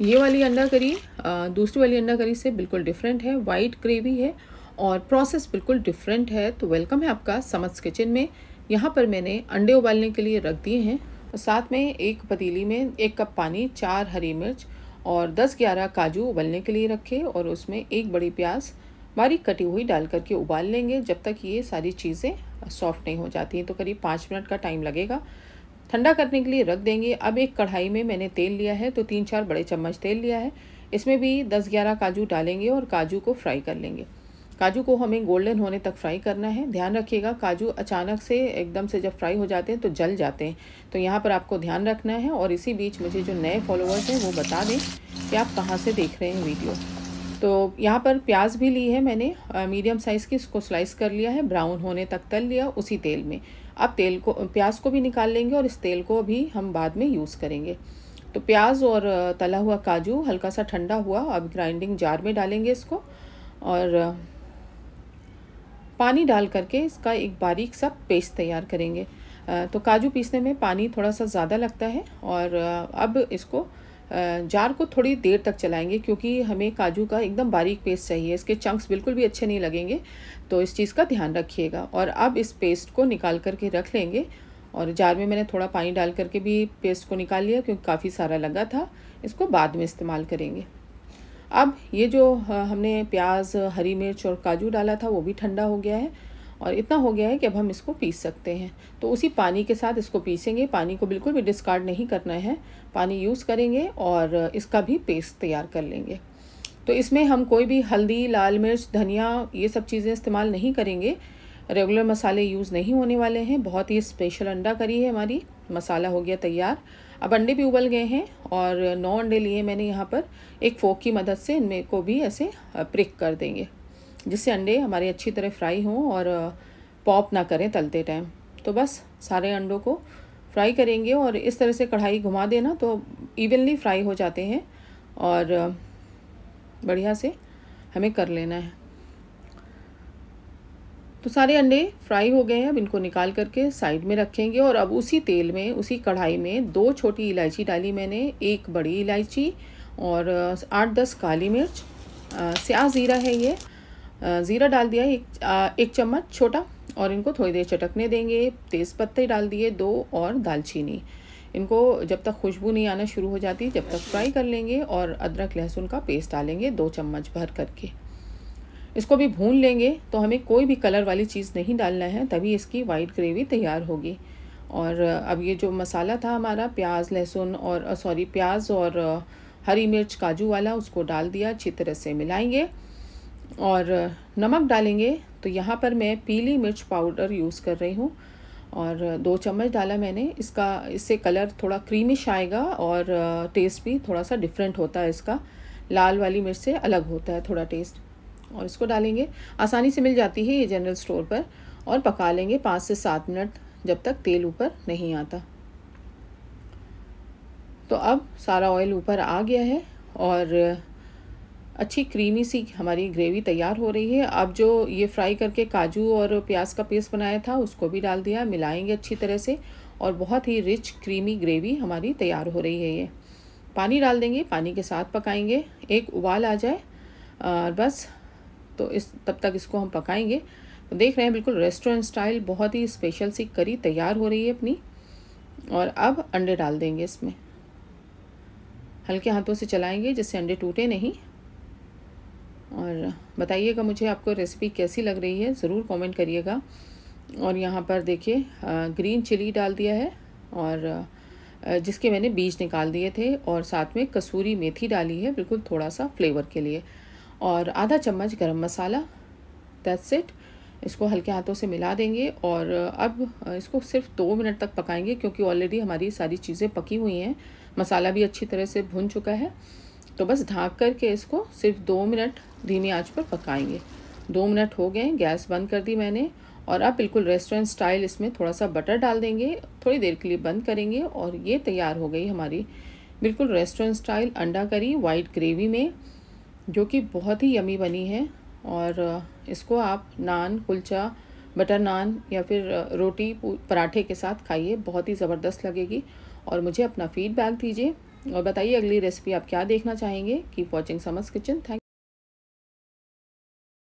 ये वाली अंडा करी दूसरी वाली अंडा करी से बिल्कुल डिफरेंट है वाइट ग्रेवी है और प्रोसेस बिल्कुल डिफरेंट है तो वेलकम है आपका समझ किचन में यहाँ पर मैंने अंडे उबालने के लिए रख दिए हैं साथ में एक पतीली में एक कप पानी चार हरी मिर्च और दस ग्यारह काजू उबलने के लिए रखे और उसमें एक बड़ी प्याज बारीक कटी हुई डाल करके उबाल लेंगे जब तक ये सारी चीज़ें सॉफ्ट नहीं हो जाती हैं तो करीब पाँच मिनट का टाइम लगेगा ठंडा करने के लिए रख देंगे अब एक कढ़ाई में मैंने तेल लिया है तो तीन चार बड़े चम्मच तेल लिया है इसमें भी दस ग्यारह काजू डालेंगे और काजू को फ्राई कर लेंगे काजू को हमें गोल्डन होने तक फ्राई करना है ध्यान रखिएगा काजू अचानक से एकदम से जब फ्राई हो जाते हैं तो जल जाते हैं तो यहाँ पर आपको ध्यान रखना है और इसी बीच मुझे जो नए फॉलोअर्स हैं वो बता दें कि आप कहाँ से देख रहे हैं वीडियो तो यहाँ पर प्याज भी ली है मैंने मीडियम साइज़ की इसको स्लाइस कर लिया है ब्राउन होने तक तल लिया उसी तेल में अब तेल को प्याज को भी निकाल लेंगे और इस तेल को भी हम बाद में यूज़ करेंगे तो प्याज और तला हुआ काजू हल्का सा ठंडा हुआ अब ग्राइंडिंग जार में डालेंगे इसको और पानी डाल करके इसका एक बारीक सा पेस्ट तैयार करेंगे तो काजू पीसने में पानी थोड़ा सा ज़्यादा लगता है और अब इसको जार को थोड़ी देर तक चलाएंगे क्योंकि हमें काजू का एकदम बारीक पेस्ट चाहिए इसके चंक्स बिल्कुल भी अच्छे नहीं लगेंगे तो इस चीज़ का ध्यान रखिएगा और अब इस पेस्ट को निकाल करके रख लेंगे और जार में मैंने थोड़ा पानी डाल करके भी पेस्ट को निकाल लिया क्योंकि काफ़ी सारा लगा था इसको बाद में इस्तेमाल करेंगे अब ये जो हमने प्याज हरी मिर्च और काजू डाला था वो भी ठंडा हो गया है और इतना हो गया है कि अब हम इसको पीस सकते हैं तो उसी पानी के साथ इसको पीसेंगे पानी को बिल्कुल भी डिस्कार्ड नहीं करना है पानी यूज़ करेंगे और इसका भी पेस्ट तैयार कर लेंगे तो इसमें हम कोई भी हल्दी लाल मिर्च धनिया ये सब चीज़ें इस्तेमाल नहीं करेंगे रेगुलर मसाले यूज़ नहीं होने वाले हैं बहुत ही स्पेशल अंडा करी है हमारी मसाला हो गया तैयार अब अंडे भी उबल गए हैं और नौ अंडे लिए मैंने यहाँ पर एक फोक की मदद से इनमें को भी ऐसे प्रिक कर देंगे जिससे अंडे हमारे अच्छी तरह फ्राई हों और पॉप ना करें तलते टाइम तो बस सारे अंडों को फ्राई करेंगे और इस तरह से कढ़ाई घुमा देना तो इवनली फ्राई हो जाते हैं और बढ़िया से हमें कर लेना है तो सारे अंडे फ्राई हो गए हैं अब इनको निकाल करके साइड में रखेंगे और अब उसी तेल में उसी कढ़ाई में दो छोटी इलायची डाली मैंने एक बड़ी इलायची और आठ दस काली मिर्च स्याह ज़ीरा है ये ज़ीरा डाल दिया एक एक चम्मच छोटा और इनको थोड़ी देर चटकने देंगे तेज़ पत्ते डाल दिए दो और दालचीनी इनको जब तक खुशबू नहीं आना शुरू हो जाती जब तक फ्राई कर लेंगे और अदरक लहसुन का पेस्ट डालेंगे दो चम्मच भर करके इसको भी भून लेंगे तो हमें कोई भी कलर वाली चीज़ नहीं डालना है तभी इसकी वाइट ग्रेवी तैयार होगी और अब ये जो मसाला था हमारा प्याज लहसुन और सॉरी प्याज और हरी मिर्च काजू वाला उसको डाल दिया अच्छी तरह से मिलाएंगे और नमक डालेंगे तो यहाँ पर मैं पीली मिर्च पाउडर यूज़ कर रही हूँ और दो चम्मच डाला मैंने इसका इससे कलर थोड़ा क्रीमिश आएगा और टेस्ट भी थोड़ा सा डिफरेंट होता है इसका लाल वाली मिर्च से अलग होता है थोड़ा टेस्ट और इसको डालेंगे आसानी से मिल जाती है ये जनरल स्टोर पर और पका लेंगे पाँच से सात मिनट जब तक तेल ऊपर नहीं आता तो अब सारा ऑयल ऊपर आ गया है और अच्छी क्रीमी सी हमारी ग्रेवी तैयार हो रही है अब जो ये फ्राई करके काजू और प्याज का पेस्ट बनाया था उसको भी डाल दिया मिलाएंगे अच्छी तरह से और बहुत ही रिच क्रीमी ग्रेवी हमारी तैयार हो रही है ये पानी डाल देंगे पानी के साथ पकाएंगे एक उबाल आ जाए और बस तो इस तब तक इसको हम पकाएंगे तो देख रहे हैं बिल्कुल रेस्टोरेंट स्टाइल बहुत ही स्पेशल सी करी तैयार हो रही है अपनी और अब अंडे डाल देंगे इसमें हल्के हाथों से चलाएंगे जिससे अंडे टूटे नहीं और बताइएगा मुझे आपको रेसिपी कैसी लग रही है ज़रूर कमेंट करिएगा और यहाँ पर देखिए ग्रीन चिली डाल दिया है और जिसके मैंने बीज निकाल दिए थे और साथ में कसूरी मेथी डाली है बिल्कुल थोड़ा सा फ्लेवर के लिए और आधा चम्मच गरम मसाला दैट्स इट इसको हल्के हाथों से मिला देंगे और अब इसको सिर्फ दो मिनट तक पकाएंगे क्योंकि ऑलरेडी हमारी सारी चीज़ें पकी हुई हैं मसाला भी अच्छी तरह से भुन चुका है तो बस ढाँक करके इसको सिर्फ दो मिनट धीमी आंच पर पकाएंगे दो मिनट हो गए गैस बंद कर दी मैंने और अब बिल्कुल रेस्टोरेंट स्टाइल इसमें थोड़ा सा बटर डाल देंगे थोड़ी देर के लिए बंद करेंगे और ये तैयार हो गई हमारी बिल्कुल रेस्टोरेंट स्टाइल अंडा करी वाइट ग्रेवी में जो कि बहुत ही यमी बनी है और इसको आप नान कुलचा बटर नान या फिर रोटी पराठे के साथ खाइए बहुत ही ज़बरदस्त लगेगी और मुझे अपना फीडबैक दीजिए और बताइए अगली रेसिपी आप क्या देखना चाहेंगे keep watching Summer's Kitchen thank